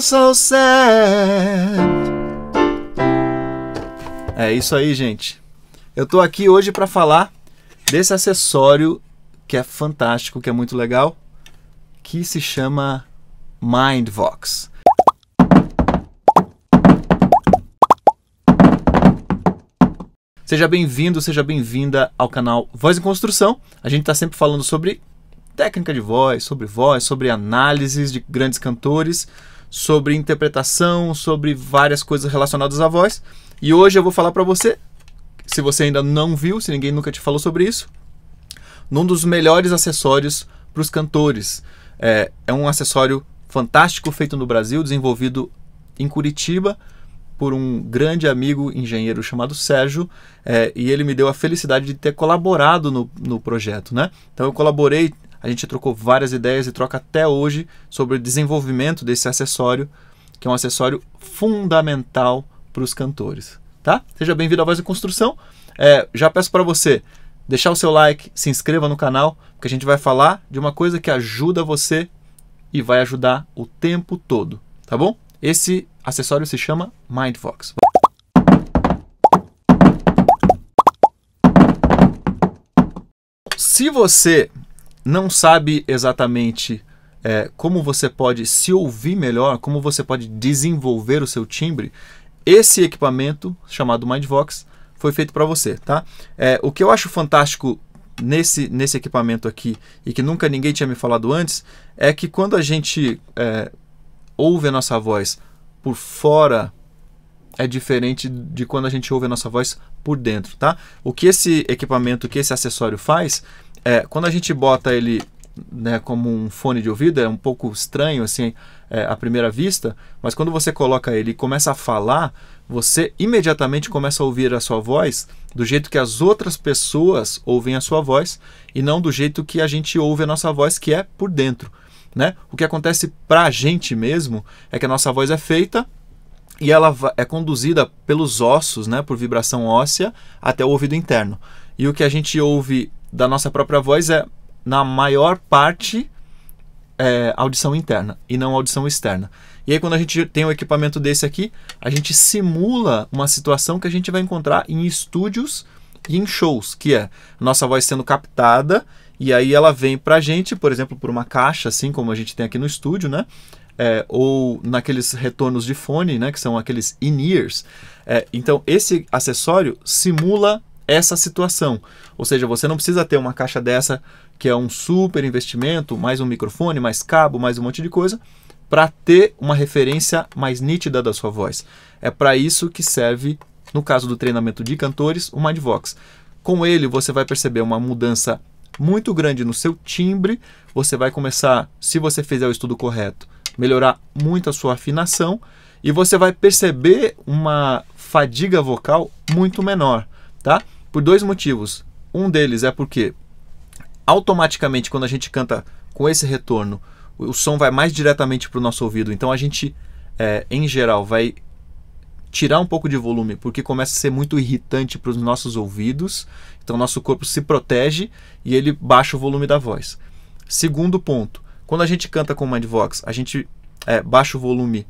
so sad. É isso aí, gente. Eu tô aqui hoje para falar desse acessório que é fantástico, que é muito legal, que se chama MindVox. Seja bem-vindo, seja bem-vinda ao canal Voz em Construção. A gente está sempre falando sobre técnica de voz, sobre voz, sobre análises de grandes cantores sobre interpretação, sobre várias coisas relacionadas à voz. E hoje eu vou falar para você, se você ainda não viu, se ninguém nunca te falou sobre isso, num dos melhores acessórios para os cantores. É, é um acessório fantástico feito no Brasil, desenvolvido em Curitiba por um grande amigo engenheiro chamado Sérgio é, e ele me deu a felicidade de ter colaborado no, no projeto, né? Então eu colaborei a gente trocou várias ideias e troca até hoje sobre o desenvolvimento desse acessório, que é um acessório fundamental para os cantores. Tá? Seja bem-vindo à Voz em Construção. É, já peço para você deixar o seu like, se inscreva no canal, porque a gente vai falar de uma coisa que ajuda você e vai ajudar o tempo todo, tá bom? Esse acessório se chama Mindvox. Se você não sabe exatamente é, como você pode se ouvir melhor, como você pode desenvolver o seu timbre, esse equipamento chamado MindVox foi feito para você, tá? É, o que eu acho fantástico nesse, nesse equipamento aqui e que nunca ninguém tinha me falado antes é que quando a gente é, ouve a nossa voz por fora é diferente de quando a gente ouve a nossa voz por dentro, tá? O que esse equipamento, o que esse acessório faz é, quando a gente bota ele né, como um fone de ouvido, é um pouco estranho assim é, à primeira vista, mas quando você coloca ele e começa a falar, você imediatamente começa a ouvir a sua voz do jeito que as outras pessoas ouvem a sua voz e não do jeito que a gente ouve a nossa voz, que é por dentro. Né? O que acontece para a gente mesmo é que a nossa voz é feita e ela é conduzida pelos ossos, né, por vibração óssea, até o ouvido interno. E o que a gente ouve da nossa própria voz é, na maior parte, é, audição interna e não audição externa. E aí, quando a gente tem um equipamento desse aqui, a gente simula uma situação que a gente vai encontrar em estúdios e em shows, que é nossa voz sendo captada e aí ela vem para a gente, por exemplo, por uma caixa, assim como a gente tem aqui no estúdio, né? É, ou naqueles retornos de fone, né? Que são aqueles in-ears. É, então, esse acessório simula essa situação. Ou seja, você não precisa ter uma caixa dessa que é um super investimento, mais um microfone, mais cabo, mais um monte de coisa, para ter uma referência mais nítida da sua voz. É para isso que serve, no caso do treinamento de cantores, o Mindvox. Com ele você vai perceber uma mudança muito grande no seu timbre, você vai começar, se você fizer o estudo correto, melhorar muito a sua afinação e você vai perceber uma fadiga vocal muito menor, tá? Por dois motivos. Um deles é porque automaticamente quando a gente canta com esse retorno, o som vai mais diretamente para o nosso ouvido. Então a gente, é, em geral, vai tirar um pouco de volume, porque começa a ser muito irritante para os nossos ouvidos. Então nosso corpo se protege e ele baixa o volume da voz. Segundo ponto, quando a gente canta com Mindvox, a gente é, baixa o volume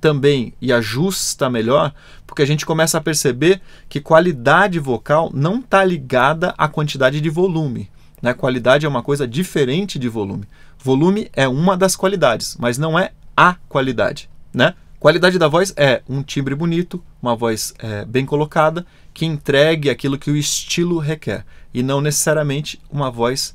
também e ajusta melhor, porque a gente começa a perceber que qualidade vocal não está ligada à quantidade de volume. Né? Qualidade é uma coisa diferente de volume. Volume é uma das qualidades, mas não é a qualidade. Né? Qualidade da voz é um timbre bonito, uma voz é, bem colocada, que entregue aquilo que o estilo requer, e não necessariamente uma voz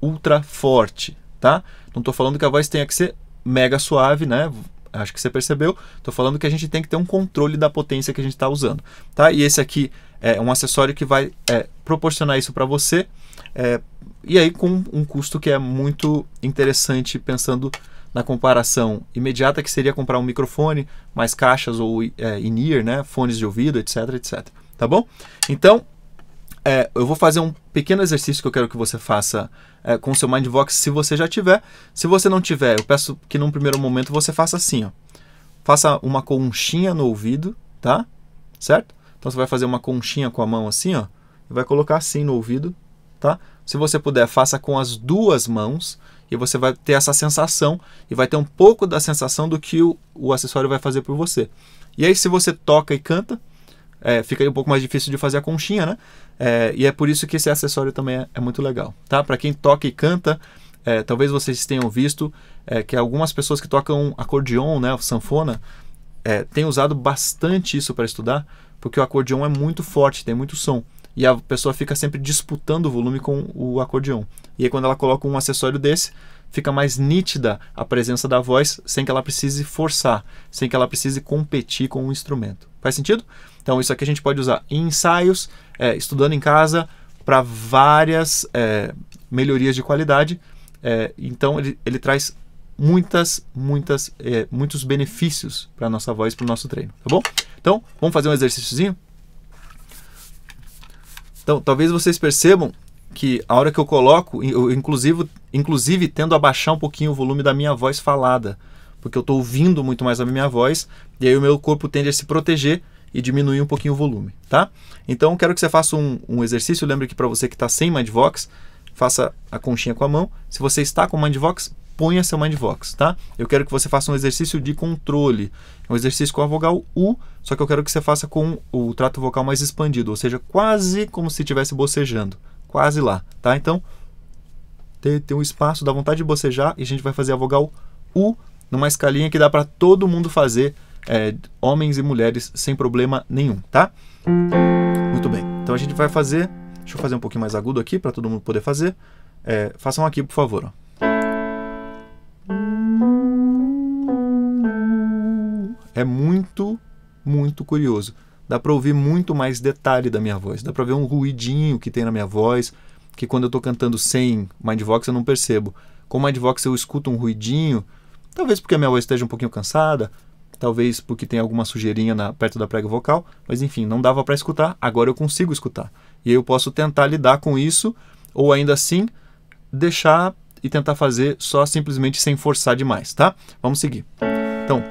ultra forte. Tá? Não estou falando que a voz tenha que ser mega suave, né? acho que você percebeu. Estou falando que a gente tem que ter um controle da potência que a gente está usando. Tá? E esse aqui é um acessório que vai é, proporcionar isso para você. É, e aí com um custo que é muito interessante pensando na comparação imediata que seria comprar um microfone, mais caixas ou é, in-ear, né, fones de ouvido, etc, etc. Tá bom? Então, é, eu vou fazer um pequeno exercício que eu quero que você faça é, com o seu Mindvox, se você já tiver. Se você não tiver, eu peço que num primeiro momento você faça assim, ó. Faça uma conchinha no ouvido, tá? Certo? Então você vai fazer uma conchinha com a mão assim, ó. E vai colocar assim no ouvido, tá? Se você puder, faça com as duas mãos e você vai ter essa sensação e vai ter um pouco da sensação do que o, o acessório vai fazer por você. E aí, se você toca e canta, é, fica um pouco mais difícil de fazer a conchinha, né? É, e é por isso que esse acessório também é, é muito legal, tá? Para quem toca e canta, é, talvez vocês tenham visto é, que algumas pessoas que tocam acordeon, né, sanfona, é, têm usado bastante isso para estudar, porque o acordeon é muito forte, tem muito som. E a pessoa fica sempre disputando o volume com o acordeon. E aí, quando ela coloca um acessório desse, fica mais nítida a presença da voz sem que ela precise forçar, sem que ela precise competir com o instrumento. Faz sentido? Então, isso aqui a gente pode usar em ensaios, é, estudando em casa, para várias é, melhorias de qualidade. É, então, ele, ele traz muitas, muitas, é, muitos benefícios para a nossa voz, para o nosso treino, tá bom? Então, vamos fazer um exercíciozinho? Então, talvez vocês percebam que a hora que eu coloco, eu inclusive, inclusive tendo a baixar um pouquinho o volume da minha voz falada, porque eu estou ouvindo muito mais a minha voz, e aí o meu corpo tende a se proteger e diminuir um pouquinho o volume, tá? Então, quero que você faça um, um exercício. Lembre que para você que está sem Mindvox, faça a conchinha com a mão. Se você está com Mindvox, ponha seu Mindvox, tá? Eu quero que você faça um exercício de controle. Um exercício com a vogal U, só que eu quero que você faça com o trato vocal mais expandido, ou seja, quase como se estivesse bocejando. Quase lá, tá? Então, tem, tem um espaço, da vontade de bocejar e a gente vai fazer a vogal U numa escalinha que dá para todo mundo fazer é, homens e mulheres sem problema nenhum, tá? Muito bem. Então a gente vai fazer. Deixa eu fazer um pouquinho mais agudo aqui para todo mundo poder fazer. É, façam aqui, por favor. Ó. É muito, muito curioso. Dá para ouvir muito mais detalhe da minha voz. Dá para ver um ruidinho que tem na minha voz, que quando eu estou cantando sem Mindvox eu não percebo. Com Mindvox eu escuto um ruidinho, talvez porque a minha voz esteja um pouquinho cansada, talvez porque tem alguma sujeirinha na, perto da prega vocal, mas enfim, não dava para escutar, agora eu consigo escutar. E eu posso tentar lidar com isso, ou ainda assim, deixar e tentar fazer só simplesmente sem forçar demais, tá? Vamos seguir. Então.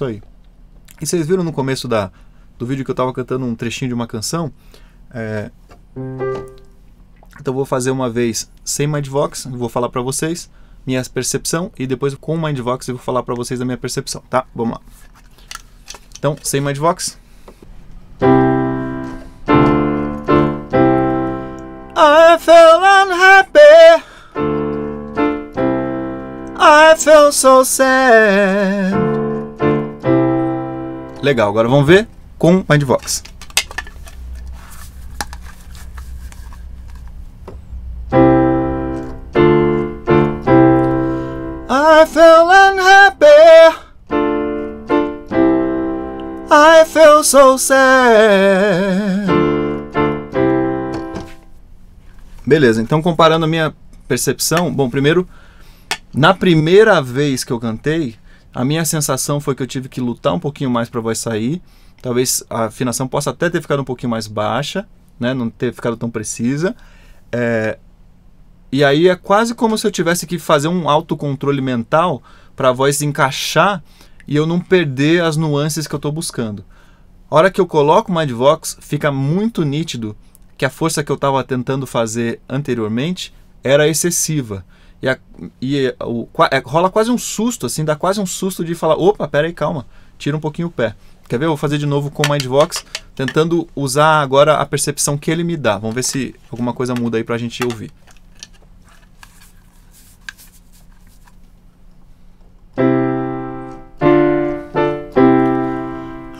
isso aí. E vocês viram no começo da, do vídeo que eu estava cantando um trechinho de uma canção? É... Então vou fazer uma vez sem Mindvox, vou falar para vocês minha percepção e depois com Mindvox eu vou falar para vocês da minha percepção, tá? Vamos lá. Então, sem Mindvox. I felt unhappy. I felt so sad. Legal, agora vamos ver com Mindvox. I feel unhappy. I feel so sad. Beleza, então comparando a minha percepção, bom, primeiro, na primeira vez que eu cantei, a minha sensação foi que eu tive que lutar um pouquinho mais para a voz sair. Talvez a afinação possa até ter ficado um pouquinho mais baixa, né? não ter ficado tão precisa. É, e aí é quase como se eu tivesse que fazer um autocontrole mental para a voz encaixar e eu não perder as nuances que eu estou buscando. A hora que eu coloco o vox, fica muito nítido que a força que eu estava tentando fazer anteriormente era excessiva. E, a, e o, é, rola quase um susto, assim, dá quase um susto de falar: opa, peraí, calma, tira um pouquinho o pé. Quer ver? Eu vou fazer de novo com o Mindvox, tentando usar agora a percepção que ele me dá. Vamos ver se alguma coisa muda aí pra gente ouvir.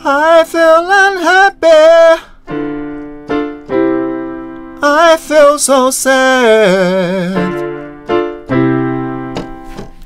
I feel unhappy. I feel so sad.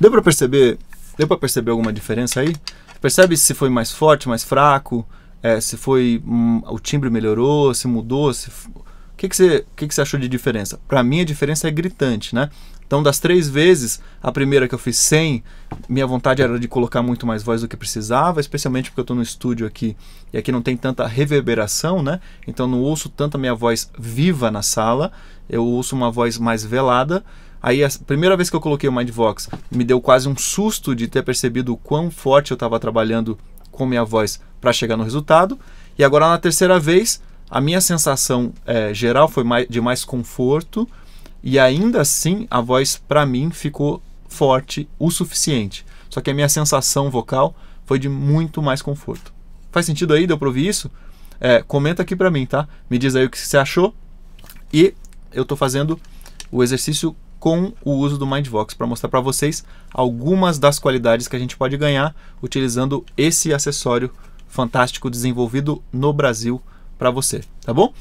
Deu para perceber? Deu para perceber alguma diferença aí? Percebe se foi mais forte, mais fraco? É, se foi hum, o timbre melhorou, se mudou, se o que, que, você, o que, que você achou de diferença? Para mim a diferença é gritante, né? Então das três vezes, a primeira que eu fiz sem, minha vontade era de colocar muito mais voz do que precisava, especialmente porque eu estou no estúdio aqui e aqui não tem tanta reverberação, né? Então não ouço tanta minha voz viva na sala, eu ouço uma voz mais velada Aí a primeira vez que eu coloquei o Mindvox, me deu quase um susto de ter percebido o quão forte eu estava trabalhando com minha voz para chegar no resultado. E agora na terceira vez, a minha sensação é, geral foi mais, de mais conforto e ainda assim a voz para mim ficou forte o suficiente. Só que a minha sensação vocal foi de muito mais conforto. Faz sentido aí? Deu para ouvir isso? É, comenta aqui para mim, tá? Me diz aí o que você achou. E eu estou fazendo o exercício com o uso do MindVox para mostrar para vocês algumas das qualidades que a gente pode ganhar utilizando esse acessório fantástico desenvolvido no Brasil para você, tá bom?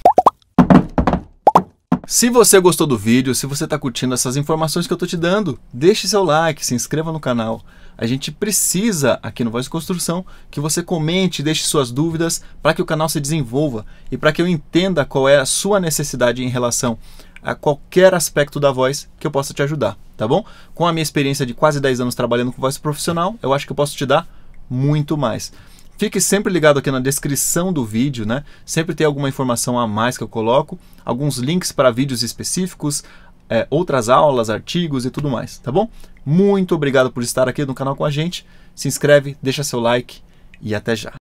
Se você gostou do vídeo, se você está curtindo essas informações que eu estou te dando, deixe seu like, se inscreva no canal. A gente precisa, aqui no Voz de Construção, que você comente, deixe suas dúvidas para que o canal se desenvolva e para que eu entenda qual é a sua necessidade em relação a qualquer aspecto da voz que eu possa te ajudar, tá bom? Com a minha experiência de quase 10 anos trabalhando com voz profissional, eu acho que eu posso te dar muito mais. Fique sempre ligado aqui na descrição do vídeo, né? Sempre tem alguma informação a mais que eu coloco, alguns links para vídeos específicos, é, outras aulas, artigos e tudo mais, tá bom? Muito obrigado por estar aqui no canal com a gente. Se inscreve, deixa seu like e até já.